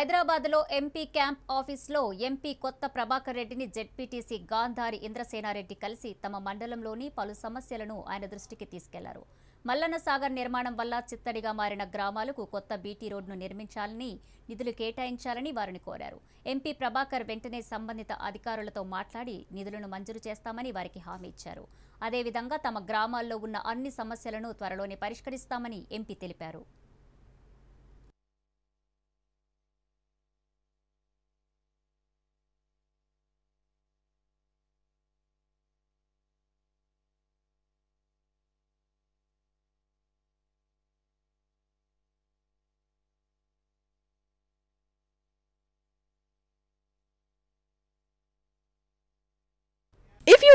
హైదరాబాద్లో MP camp లో MP కొత్త ప్రభాకర్ రెడ్డిని జెడ్పీటీసీ గాంధారి ఇంద్రసేనారెడ్డి కలిసి తమ మండలంలోని పలు సమస్యలను ఆయన దృష్టికి తీసుకెళ్లారు మల్లన్న సాగర్ నిర్మాణం వల్ల చిత్తడిగా మారిన గ్రామాలకు కొత్త బీటీ రోడ్ను నిర్మించాలని నిధులు కేటాయించాలని వారిని కోరారు ఎంపీ ప్రభాకర్ వెంటనే సంబంధిత అధికారులతో మాట్లాడి నిధులను మంజూరు చేస్తామని వారికి హామీ ఇచ్చారు అదేవిధంగా తమ గ్రామాల్లో ఉన్న అన్ని సమస్యలను త్వరలోనే పరిష్కరిస్తామని ఎంపీ తెలిపారు